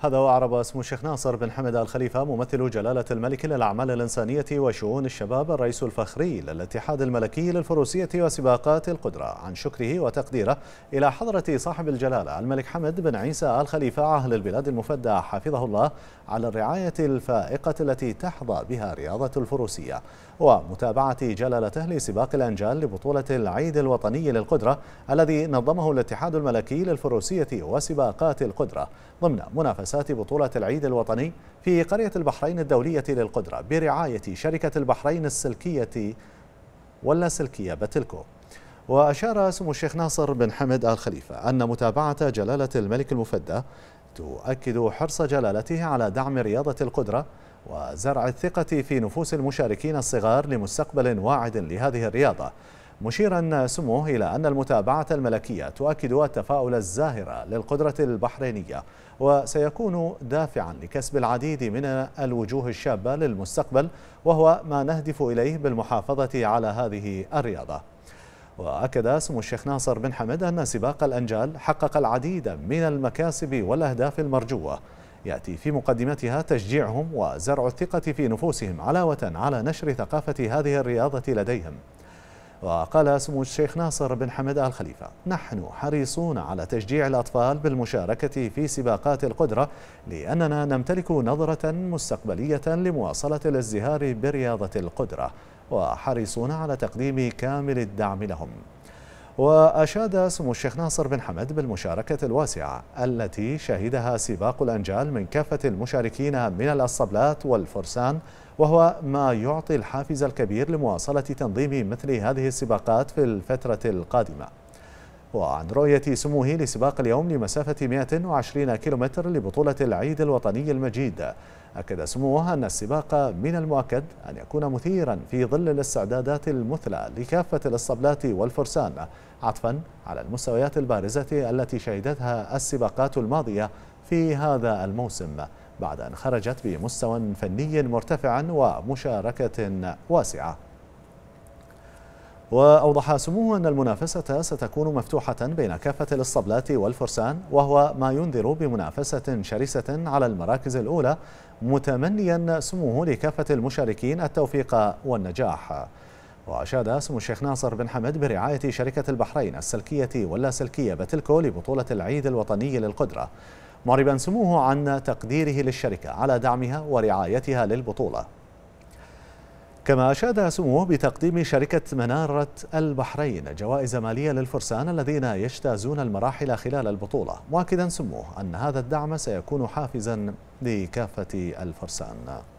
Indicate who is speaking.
Speaker 1: هذا وأعرب اسم الشيخ ناصر بن حمد الخليفة ممثل جلالة الملك للأعمال الإنسانية وشؤون الشباب الرئيس الفخري للاتحاد الملكي للفروسية وسباقات القدرة عن شكره وتقديره إلى حضرة صاحب الجلالة الملك حمد بن عيسى الخليفة أهل البلاد المفدى حفظه الله على الرعاية الفائقة التي تحظى بها رياضة الفروسية ومتابعة جلالته لسباق الأنجال لبطولة العيد الوطني للقدرة الذي نظمه الاتحاد الملكي للفروسية وسباقات القدرة ضمن منافسة منافسات بطولة العيد الوطني في قرية البحرين الدولية للقدرة برعاية شركة البحرين السلكية واللاسلكية بتلكو وأشار سمو الشيخ ناصر بن حمد آل خليفة أن متابعة جلالة الملك المفدى تؤكد حرص جلالته على دعم رياضة القدرة وزرع الثقة في نفوس المشاركين الصغار لمستقبل واعد لهذه الرياضة مشيرا سموه إلى أن المتابعة الملكية تؤكد التفاؤل الزاهرة للقدرة البحرينية وسيكون دافعا لكسب العديد من الوجوه الشابة للمستقبل وهو ما نهدف إليه بالمحافظة على هذه الرياضة وأكد سمو الشيخ ناصر بن حمد أن سباق الأنجال حقق العديد من المكاسب والأهداف المرجوة يأتي في مقدمتها تشجيعهم وزرع الثقة في نفوسهم علاوة على نشر ثقافة هذه الرياضة لديهم وقال سمو الشيخ ناصر بن حمد آل خليفة نحن حريصون على تشجيع الأطفال بالمشاركة في سباقات القدرة لأننا نمتلك نظرة مستقبلية لمواصلة الازدهار برياضة القدرة وحريصون على تقديم كامل الدعم لهم وأشاد سمو الشيخ ناصر بن حمد بالمشاركة الواسعة التي شهدها سباق الأنجال من كافة المشاركين من الأصبلات والفرسان وهو ما يعطي الحافز الكبير لمواصلة تنظيم مثل هذه السباقات في الفترة القادمة وعن رؤية سموه لسباق اليوم لمسافة 120 كيلومتر لبطولة العيد الوطني المجيد أكد سموه أن السباق من المؤكد أن يكون مثيرا في ظل الاستعدادات المثلى لكافة الاسطبلات والفرسان عطفا على المستويات البارزة التي شهدتها السباقات الماضية في هذا الموسم بعد أن خرجت بمستوى فني مرتفع ومشاركة واسعة وأوضح سموه أن المنافسة ستكون مفتوحة بين كافة الاسطبلات والفرسان وهو ما ينذر بمنافسة شرسة على المراكز الأولى متمنيا سموه لكافة المشاركين التوفيق والنجاح وأشاد سمو الشيخ ناصر بن حمد برعاية شركة البحرين السلكية واللاسلكية بتلكو لبطولة العيد الوطني للقدرة معربا سموه عن تقديره للشركة على دعمها ورعايتها للبطولة كما أشاد سموه بتقديم شركة منارة البحرين جوائز مالية للفرسان الذين يجتازون المراحل خلال البطولة مؤكدا سموه أن هذا الدعم سيكون حافزا لكافة الفرسان